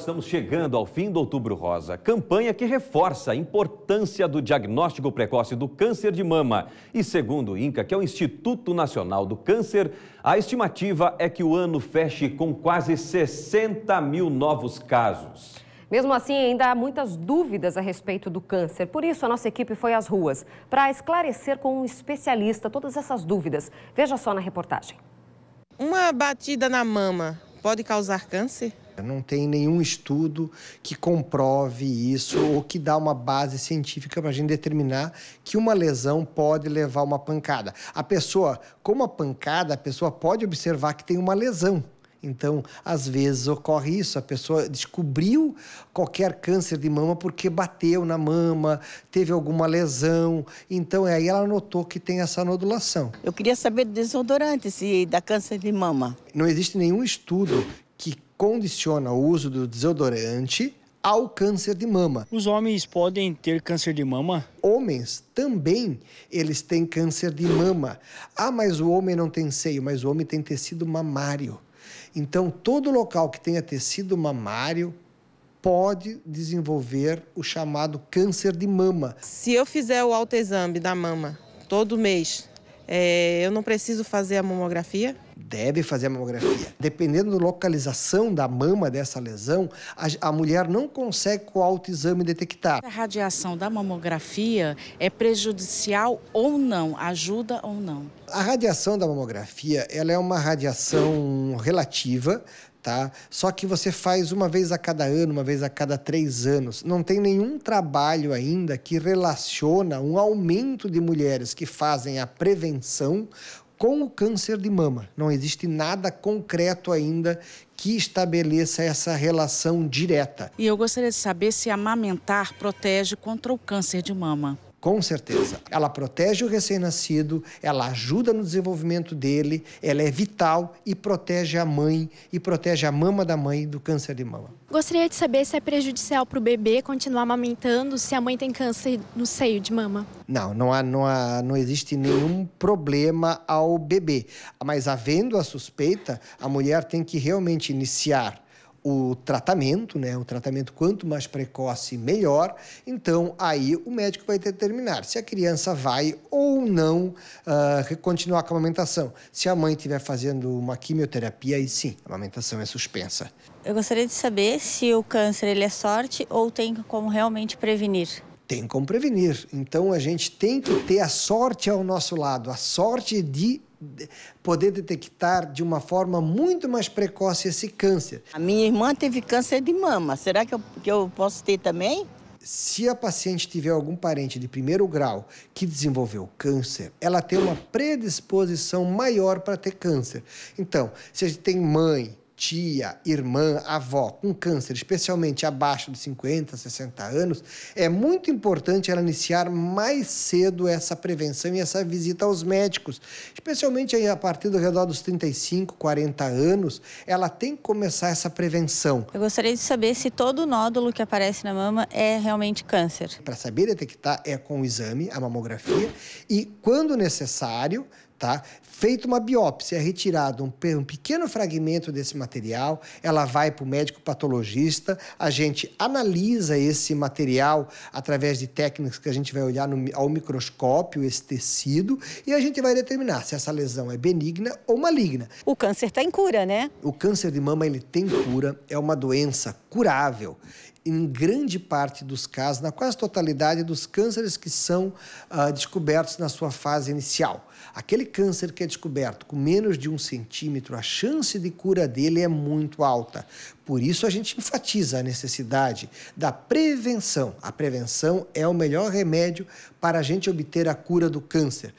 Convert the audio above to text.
Estamos chegando ao fim do Outubro Rosa, campanha que reforça a importância do diagnóstico precoce do câncer de mama. E segundo o INCA, que é o Instituto Nacional do Câncer, a estimativa é que o ano feche com quase 60 mil novos casos. Mesmo assim, ainda há muitas dúvidas a respeito do câncer. Por isso, a nossa equipe foi às ruas para esclarecer com um especialista todas essas dúvidas. Veja só na reportagem. Uma batida na mama pode causar câncer? Não tem nenhum estudo que comprove isso ou que dá uma base científica para a gente determinar que uma lesão pode levar uma pancada. A pessoa, com uma pancada, a pessoa pode observar que tem uma lesão. Então, às vezes ocorre isso, a pessoa descobriu qualquer câncer de mama porque bateu na mama, teve alguma lesão, então aí ela notou que tem essa nodulação. Eu queria saber do desodorante se dá câncer de mama. Não existe nenhum estudo que condiciona o uso do desodorante ao câncer de mama. Os homens podem ter câncer de mama? Homens também eles têm câncer de mama. Ah, mas o homem não tem seio, mas o homem tem tecido mamário. Então, todo local que tenha tecido mamário pode desenvolver o chamado câncer de mama. Se eu fizer o autoexame da mama todo mês, é, eu não preciso fazer a mamografia? deve fazer a mamografia. Dependendo da localização da mama dessa lesão, a, a mulher não consegue com o autoexame detectar. A radiação da mamografia é prejudicial ou não? Ajuda ou não? A radiação da mamografia, ela é uma radiação relativa, tá? Só que você faz uma vez a cada ano, uma vez a cada três anos. Não tem nenhum trabalho ainda que relaciona um aumento de mulheres que fazem a prevenção com o câncer de mama. Não existe nada concreto ainda que estabeleça essa relação direta. E eu gostaria de saber se amamentar protege contra o câncer de mama. Com certeza. Ela protege o recém-nascido, ela ajuda no desenvolvimento dele, ela é vital e protege a mãe e protege a mama da mãe do câncer de mama. Gostaria de saber se é prejudicial para o bebê continuar amamentando se a mãe tem câncer no seio de mama. Não, não, há, não, há, não existe nenhum problema ao bebê. Mas havendo a suspeita, a mulher tem que realmente iniciar o tratamento, né? O tratamento quanto mais precoce, melhor. Então, aí o médico vai determinar se a criança vai ou não uh, continuar com a amamentação. Se a mãe estiver fazendo uma quimioterapia, aí sim, a amamentação é suspensa. Eu gostaria de saber se o câncer ele é sorte ou tem como realmente prevenir tem como prevenir. Então a gente tem que ter a sorte ao nosso lado, a sorte de poder detectar de uma forma muito mais precoce esse câncer. A minha irmã teve câncer de mama. Será que eu, que eu posso ter também? Se a paciente tiver algum parente de primeiro grau que desenvolveu câncer, ela tem uma predisposição maior para ter câncer. Então, se a gente tem mãe, tia, irmã, avó com câncer, especialmente abaixo de 50, 60 anos, é muito importante ela iniciar mais cedo essa prevenção e essa visita aos médicos, especialmente aí a partir do redor dos 35, 40 anos, ela tem que começar essa prevenção. Eu gostaria de saber se todo nódulo que aparece na mama é realmente câncer. Para saber detectar é com o exame, a mamografia, e quando necessário, Tá? Feita uma biópsia, é retirado um, um pequeno fragmento desse material, ela vai para o médico patologista, a gente analisa esse material através de técnicas que a gente vai olhar no, ao microscópio, esse tecido, e a gente vai determinar se essa lesão é benigna ou maligna. O câncer está em cura, né? O câncer de mama ele tem cura, é uma doença curável em grande parte dos casos, na quase totalidade dos cânceres que são uh, descobertos na sua fase inicial. Aquele câncer que é descoberto com menos de um centímetro, a chance de cura dele é muito alta. Por isso a gente enfatiza a necessidade da prevenção. A prevenção é o melhor remédio para a gente obter a cura do câncer.